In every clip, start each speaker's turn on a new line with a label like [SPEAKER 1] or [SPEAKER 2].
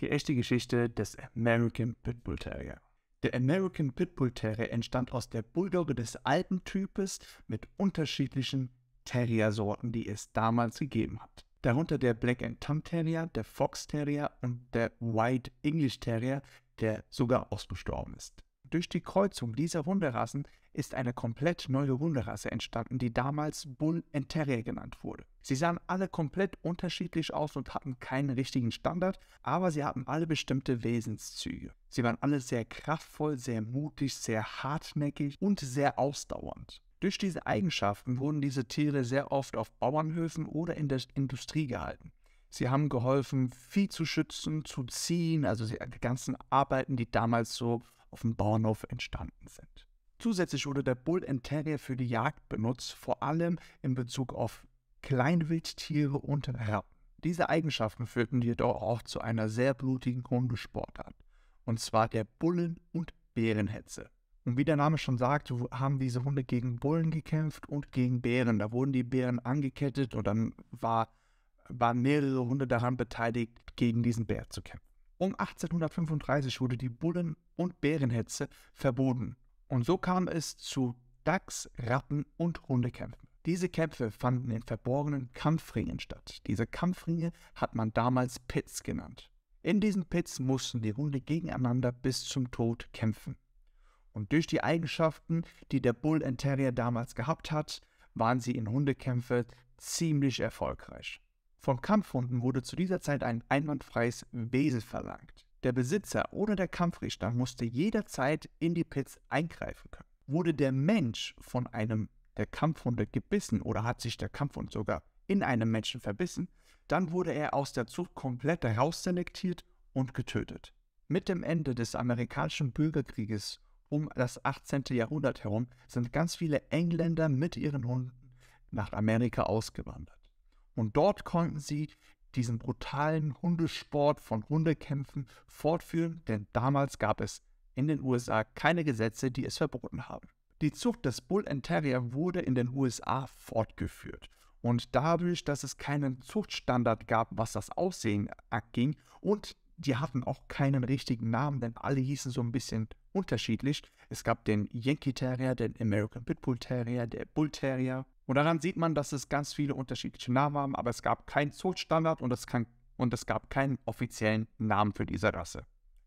[SPEAKER 1] die echte Geschichte des American Pitbull Terrier. Der American Pitbull Terrier entstand aus der Bulldogge des alten Types mit unterschiedlichen Terrier-Sorten, die es damals gegeben hat. Darunter der Black and Tan Terrier, der Fox Terrier und der White English Terrier, der sogar ausgestorben ist. Durch die Kreuzung dieser Hunderassen ist eine komplett neue Hunderasse entstanden, die damals Bull and Terrier genannt wurde. Sie sahen alle komplett unterschiedlich aus und hatten keinen richtigen Standard, aber sie hatten alle bestimmte Wesenszüge. Sie waren alle sehr kraftvoll, sehr mutig, sehr hartnäckig und sehr ausdauernd. Durch diese Eigenschaften wurden diese Tiere sehr oft auf Bauernhöfen oder in der Industrie gehalten. Sie haben geholfen, Vieh zu schützen, zu ziehen, also die ganzen Arbeiten, die damals so auf dem Bauernhof entstanden sind. Zusätzlich wurde der Bull Terrier für die Jagd benutzt, vor allem in Bezug auf Kleinwildtiere und Herren. Diese Eigenschaften führten jedoch auch zu einer sehr blutigen Hundesportart, und zwar der Bullen- und Bärenhetze. Und wie der Name schon sagt, haben diese Hunde gegen Bullen gekämpft und gegen Bären. Da wurden die Bären angekettet und dann war, waren mehrere Hunde daran beteiligt, gegen diesen Bär zu kämpfen. Um 1835 wurde die Bullen- und Bärenhetze verboten und so kam es zu Dachs-, Ratten- und Hundekämpfen. Diese Kämpfe fanden in verborgenen Kampfringen statt. Diese Kampfringe hat man damals Pits genannt. In diesen Pits mussten die Hunde gegeneinander bis zum Tod kämpfen. Und durch die Eigenschaften, die der Bull and Terrier damals gehabt hat, waren sie in Hundekämpfe ziemlich erfolgreich. Von Kampfhunden wurde zu dieser Zeit ein einwandfreies Wesen verlangt. Der Besitzer oder der Kampfrichter musste jederzeit in die Pits eingreifen können. Wurde der Mensch von einem der Kampfhunde gebissen oder hat sich der Kampfhund sogar in einem Menschen verbissen, dann wurde er aus der Zucht komplett herausselektiert und getötet. Mit dem Ende des amerikanischen Bürgerkrieges um das 18. Jahrhundert herum sind ganz viele Engländer mit ihren Hunden nach Amerika ausgewandert. Und dort konnten sie diesen brutalen Hundesport von Hundekämpfen fortführen, denn damals gab es in den USA keine Gesetze, die es verboten haben. Die Zucht des Bull and Terrier wurde in den USA fortgeführt. Und dadurch, dass es keinen Zuchtstandard gab, was das Aussehen anging, und die hatten auch keinen richtigen Namen, denn alle hießen so ein bisschen unterschiedlich. Es gab den Yankee Terrier, den American Pitbull Terrier, der Bull Terrier und daran sieht man, dass es ganz viele unterschiedliche Namen haben, aber es gab keinen Zollstandard und es, kann, und es gab keinen offiziellen Namen für diese Rasse.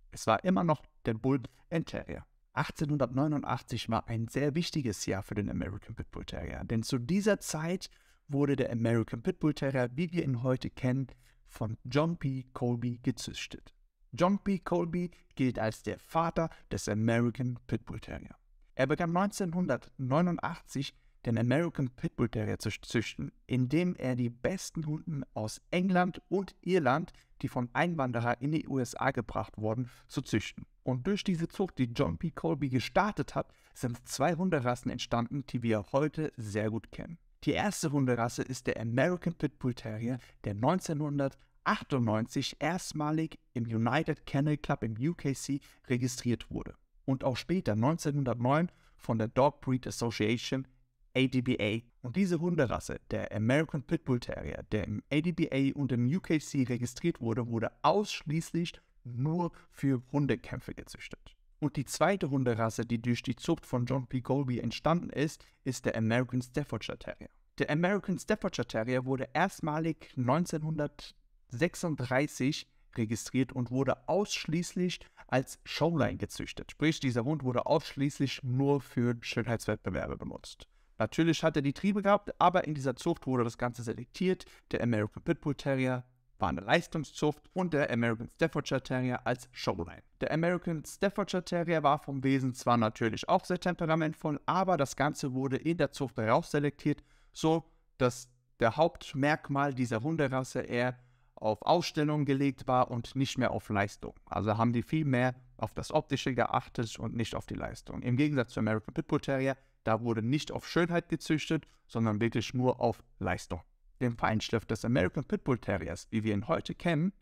[SPEAKER 1] Es war immer noch der Bull and Terrier. 1889 war ein sehr wichtiges Jahr für den American Pitbull Terrier, denn zu dieser Zeit wurde der American Pitbull Terrier, wie wir ihn heute kennen, von John P. Colby gezüchtet. John P. Colby gilt als der Vater des American Pitbull Terrier. Er begann 1989 den American Pitbull Terrier zu züchten, indem er die besten Hunden aus England und Irland, die von Einwanderern in die USA gebracht wurden, zu züchten. Und durch diese Zucht, die John P. Colby gestartet hat, sind zwei Hunderassen entstanden, die wir heute sehr gut kennen. Die erste Hunderasse ist der American Pitbull Terrier, der 1998 erstmalig im United Kennel Club im UKC registriert wurde und auch später 1909 von der Dog Breed Association ADBA. Und diese Hunderasse, der American Pitbull Terrier, der im ADBA und im UKC registriert wurde, wurde ausschließlich nur für Hundekämpfe gezüchtet. Und die zweite Hunderasse, die durch die Zucht von John P. Golby entstanden ist, ist der American Staffordshire Terrier. Der American Staffordshire Terrier wurde erstmalig 1936 registriert und wurde ausschließlich als Showline gezüchtet. Sprich, dieser Hund wurde ausschließlich nur für Schönheitswettbewerbe benutzt. Natürlich hat er die Triebe gehabt, aber in dieser Zucht wurde das Ganze selektiert. Der American Pitbull Terrier war eine Leistungszucht und der American Staffordshire Terrier als Showline. Der American Staffordshire Terrier war vom Wesen zwar natürlich auch sehr temperamentvoll, aber das Ganze wurde in der Zucht selektiert, so dass der Hauptmerkmal dieser Hunderasse eher auf Ausstellung gelegt war und nicht mehr auf Leistung. Also haben die viel mehr auf das Optische geachtet und nicht auf die Leistung. Im Gegensatz zu American Pitbull Terrier, da wurde nicht auf Schönheit gezüchtet, sondern wirklich nur auf Leistung. Den Feinschliff des American Pitbull Terriers, wie wir ihn heute kennen,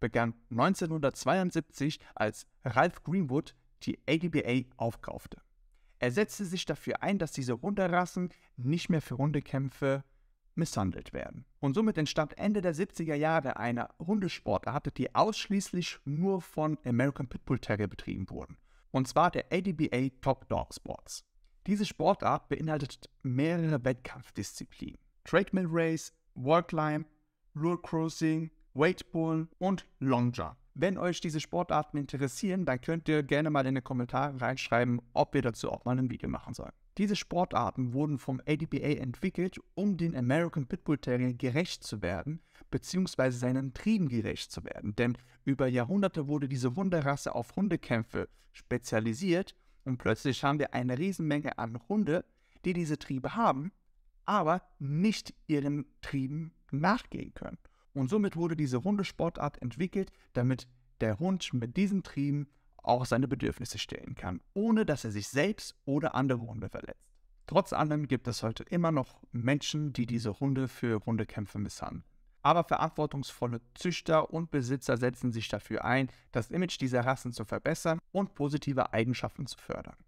[SPEAKER 1] begann 1972, als Ralph Greenwood die ADBA aufkaufte. Er setzte sich dafür ein, dass diese Hunderassen nicht mehr für Hundekämpfe misshandelt werden. Und somit entstand Ende der 70er Jahre eine Hundesportart, die ausschließlich nur von American Pitbull Terrier betrieben wurden. Und zwar der ADBA Top Dog Sports. Diese Sportart beinhaltet mehrere Wettkampfdisziplinen. Treadmill Race, Wall Climb, Lure Crossing, Weight Bullen und Long Jump. Wenn euch diese Sportarten interessieren, dann könnt ihr gerne mal in den Kommentaren reinschreiben, ob wir dazu auch mal ein Video machen sollen. Diese Sportarten wurden vom ADPA entwickelt, um den American Pitbull Terrier gerecht zu werden, beziehungsweise seinen Trieben gerecht zu werden. Denn über Jahrhunderte wurde diese Hunderasse auf Hundekämpfe spezialisiert und plötzlich haben wir eine Riesenmenge an Hunde, die diese Triebe haben, aber nicht ihren Trieben nachgehen können. Und somit wurde diese Hundesportart entwickelt, damit der Hund mit diesem Trieben auch seine Bedürfnisse stellen kann, ohne dass er sich selbst oder andere Hunde verletzt. Trotz allem gibt es heute immer noch Menschen, die diese Hunde für Hundekämpfe misshandeln. Aber verantwortungsvolle Züchter und Besitzer setzen sich dafür ein, das Image dieser Rassen zu verbessern und positive Eigenschaften zu fördern.